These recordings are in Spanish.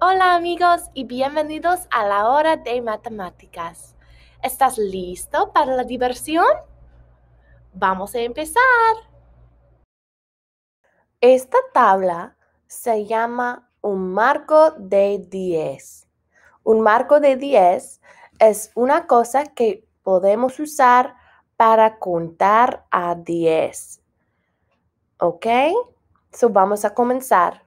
Hola amigos y bienvenidos a la hora de matemáticas. ¿Estás listo para la diversión? Vamos a empezar. Esta tabla se llama un marco de 10. Un marco de 10 es una cosa que podemos usar para contar a 10. ¿Ok? So vamos a comenzar.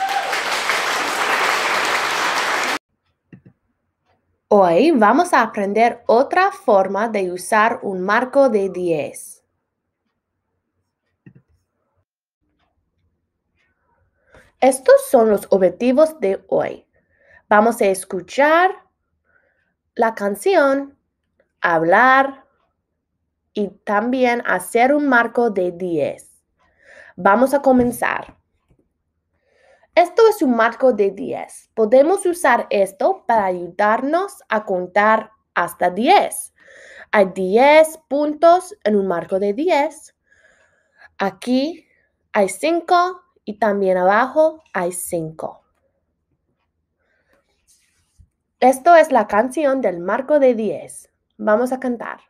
Hoy vamos a aprender otra forma de usar un marco de 10. Estos son los objetivos de hoy. Vamos a escuchar la canción, hablar y también hacer un marco de 10. Vamos a comenzar un marco de 10. Podemos usar esto para ayudarnos a contar hasta 10. Hay 10 puntos en un marco de 10. Aquí hay 5 y también abajo hay 5. Esto es la canción del marco de 10. Vamos a cantar.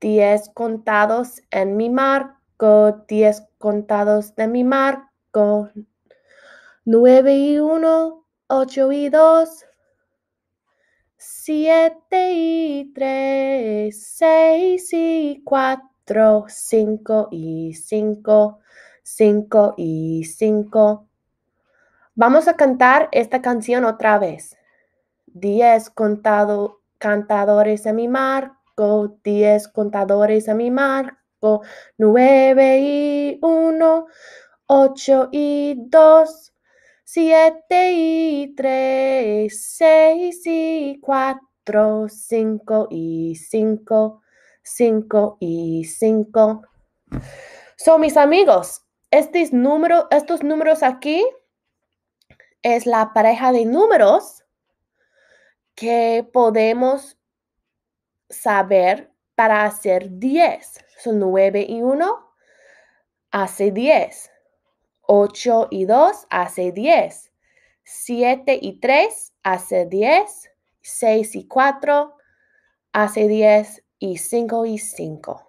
10 contados en mi marco, 10 contados de mi marco, 9 y 1, 8 y 2, 7 y 3, 6 y 4, 5 y 5, 5 y 5. Vamos a cantar esta canción otra vez. 10 contado, cantadores a mi marco, 10 contadores a mi marco, 9 y 1, 8 y 2. 7 y 3, 6 y 4, 5 y 5, 5 y 5. Son mis amigos. Estos, número, estos números aquí es la pareja de números que podemos saber para hacer 10. Son 9 y 1, hace 10. 8 y 2 hace 10. 7 y 3 hace 10. 6 y 4 hace 10. Y 5 y 5.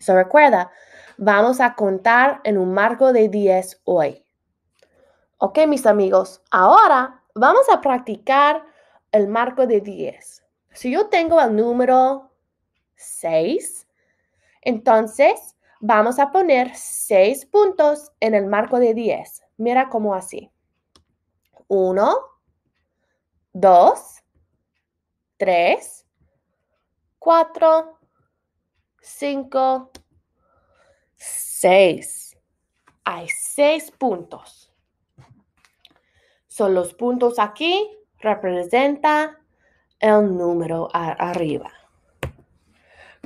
So recuerda, vamos a contar en un marco de 10 hoy. Ok, mis amigos, ahora vamos a practicar el marco de 10. Si yo tengo el número 6, entonces Vamos a poner 6 puntos en el marco de 10. Mira como así. 1, 2, 3, 4, 5, 6. Hay 6 puntos. Son los puntos aquí, representa el número arriba.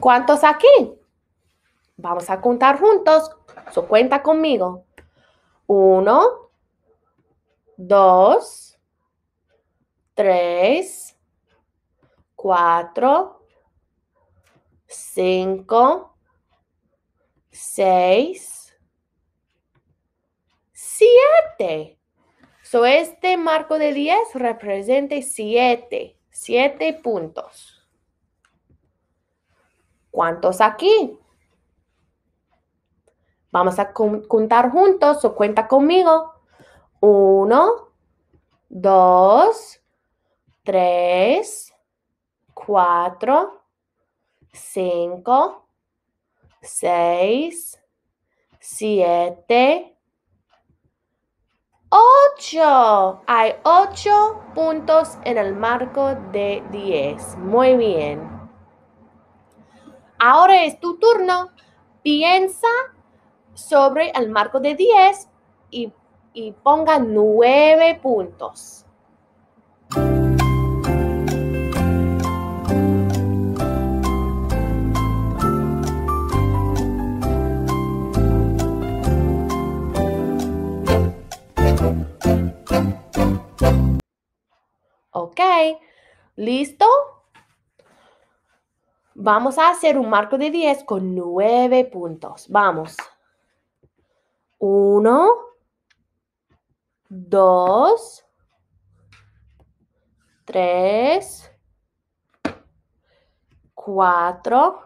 ¿Cuántos aquí? Vamos a contar juntos. ¿Su cuenta conmigo. Uno, dos, tres, cuatro, cinco, seis, siete. So, este marco de diez representa siete. Siete puntos. ¿Cuántos aquí? Vamos a contar juntos o cuenta conmigo. Uno, dos, tres, cuatro, cinco, seis, siete, ocho. Hay ocho puntos en el marco de diez. Muy bien. Ahora es tu turno. Piensa sobre el marco de diez y, ponga nueve puntos. Ok, ¿listo? Vamos a hacer un marco de diez con nueve puntos. Vamos. Uno, dos, tres, cuatro,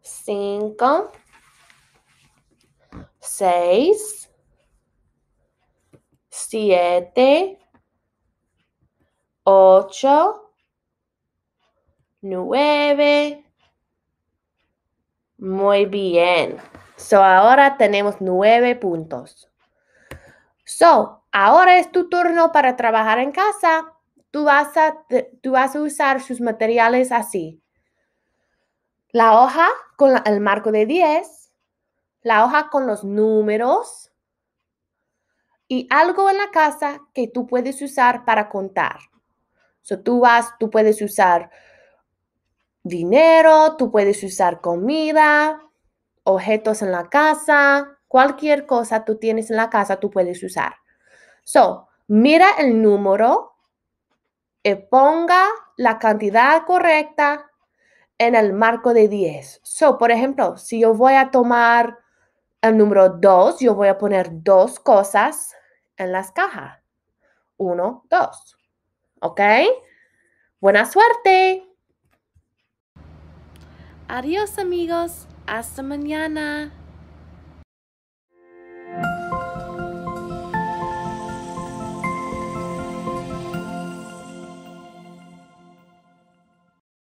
cinco, seis, siete, ocho, nueve. Muy bien. So ahora tenemos nueve puntos. So, ahora es tu turno para trabajar en casa. Tú vas a, tú vas a usar sus materiales así. La hoja con el marco de 10, la hoja con los números y algo en la casa que tú puedes usar para contar. So, tú vas, tú puedes usar dinero, tú puedes usar comida, objetos en la casa, cualquier cosa tú tienes en la casa, tú puedes usar. So, mira el número y eh, ponga la cantidad correcta en el marco de 10. So, por ejemplo, si yo voy a tomar el número 2, yo voy a poner dos cosas en las cajas. Uno, dos. ¿Ok? Buena suerte. Adiós amigos. Hasta mañana.